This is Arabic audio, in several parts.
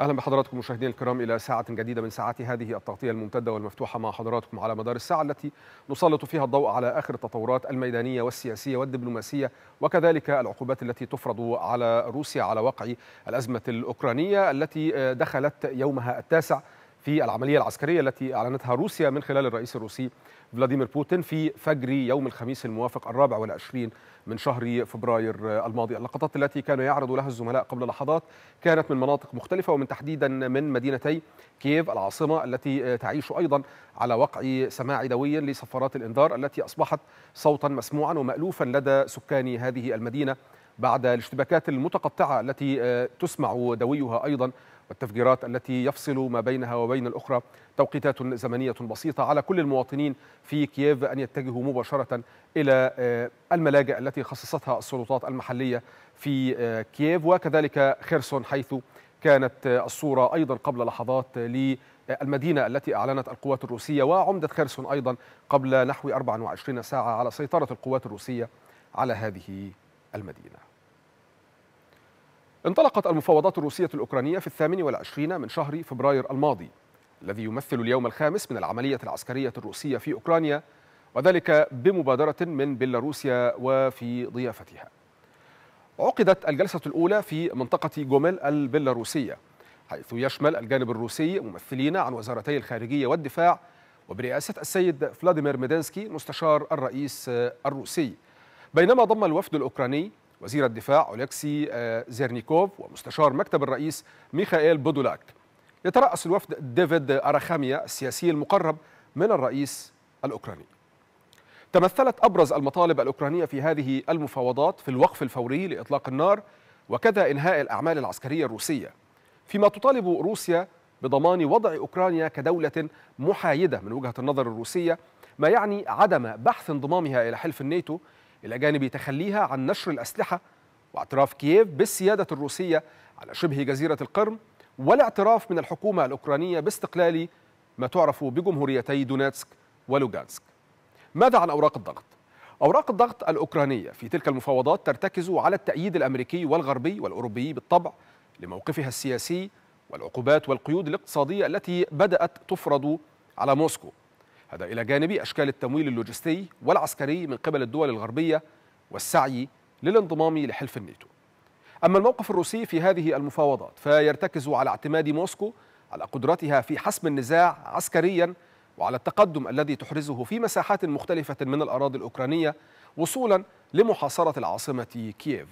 اهلا بحضراتكم مشاهدينا الكرام الى ساعه جديده من ساعات هذه التغطيه الممتده والمفتوحه مع حضراتكم على مدار الساعه التي نسلط فيها الضوء على اخر التطورات الميدانيه والسياسيه والدبلوماسيه وكذلك العقوبات التي تفرض على روسيا على وقع الازمه الاوكرانيه التي دخلت يومها التاسع في العملية العسكرية التي أعلنتها روسيا من خلال الرئيس الروسي فلاديمير بوتين في فجر يوم الخميس الموافق الرابع والعشرين من شهر فبراير الماضي اللقطات التي كان يعرض لها الزملاء قبل لحظات كانت من مناطق مختلفة ومن تحديدا من مدينتي كييف العاصمة التي تعيش أيضا على وقع سماع دوي لصفارات الإنذار التي أصبحت صوتا مسموعا ومألوفا لدى سكان هذه المدينة بعد الاشتباكات المتقطعة التي تسمع دويها أيضا والتفجيرات التي يفصل ما بينها وبين الأخرى توقيتات زمنية بسيطة على كل المواطنين في كييف أن يتجهوا مباشرة إلى آه، الملاجئ التي خصصتها السلطات المحلية في آه، كييف وكذلك خيرسون حيث كانت آه، الصورة أيضا قبل لحظات للمدينة التي أعلنت القوات الروسية وعمدة خيرسون أيضا قبل نحو 24 ساعة على سيطرة القوات الروسية على هذه المدينة انطلقت المفاوضات الروسية الأوكرانية في الثامن والعشرين من شهر فبراير الماضي الذي يمثل اليوم الخامس من العملية العسكرية الروسية في أوكرانيا وذلك بمبادرة من بيلاروسيا وفي ضيافتها عقدت الجلسة الأولى في منطقة جومل البيلاروسية حيث يشمل الجانب الروسي ممثلين عن وزارتي الخارجية والدفاع وبرئاسة السيد فلاديمير ميدنسكي مستشار الرئيس الروسي بينما ضم الوفد الأوكراني وزير الدفاع أوليكسي آه، زيرنيكوف ومستشار مكتب الرئيس ميخائيل بودولاك يترأس الوفد ديفيد أراخاميا السياسي المقرب من الرئيس الأوكراني تمثلت أبرز المطالب الأوكرانية في هذه المفاوضات في الوقف الفوري لإطلاق النار وكذا إنهاء الأعمال العسكرية الروسية فيما تطالب روسيا بضمان وضع أوكرانيا كدولة محايدة من وجهة النظر الروسية ما يعني عدم بحث انضمامها إلى حلف الناتو إلى جانب تخليها عن نشر الأسلحة واعتراف كييف بالسيادة الروسية على شبه جزيرة القرم والاعتراف من الحكومة الأوكرانية باستقلال ما تعرف بجمهوريتي دونيتسك ولوغانسك ماذا عن أوراق الضغط؟ أوراق الضغط الأوكرانية في تلك المفاوضات ترتكز على التأييد الأمريكي والغربي والأوروبي بالطبع لموقفها السياسي والعقوبات والقيود الاقتصادية التي بدأت تفرض على موسكو هذا إلى جانب أشكال التمويل اللوجستي والعسكري من قبل الدول الغربية والسعي للانضمام لحلف الناتو أما الموقف الروسي في هذه المفاوضات فيرتكز على اعتماد موسكو على قدرتها في حسم النزاع عسكريا وعلى التقدم الذي تحرزه في مساحات مختلفة من الأراضي الأوكرانية وصولا لمحاصرة العاصمة كييف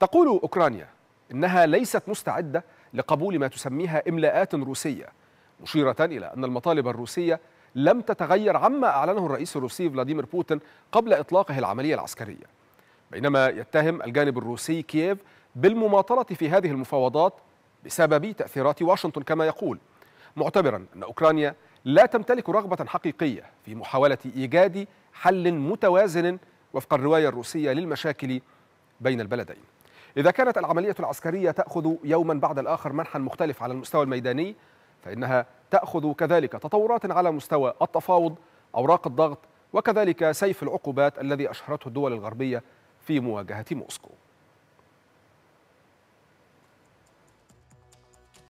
تقول أوكرانيا إنها ليست مستعدة لقبول ما تسميها إملاءات روسية مشيرة إلى أن المطالب الروسية لم تتغير عما أعلنه الرئيس الروسي فلاديمير بوتين قبل إطلاقه العملية العسكرية بينما يتهم الجانب الروسي كييف بالمماطلة في هذه المفاوضات بسبب تأثيرات واشنطن كما يقول معتبرا أن أوكرانيا لا تمتلك رغبة حقيقية في محاولة إيجاد حل متوازن وفق الرواية الروسية للمشاكل بين البلدين إذا كانت العملية العسكرية تأخذ يوما بعد الآخر منحا مختلف على المستوى الميداني فإنها تأخذ كذلك تطورات على مستوى التفاوض أوراق الضغط وكذلك سيف العقوبات الذي أشهرته الدول الغربية في مواجهة موسكو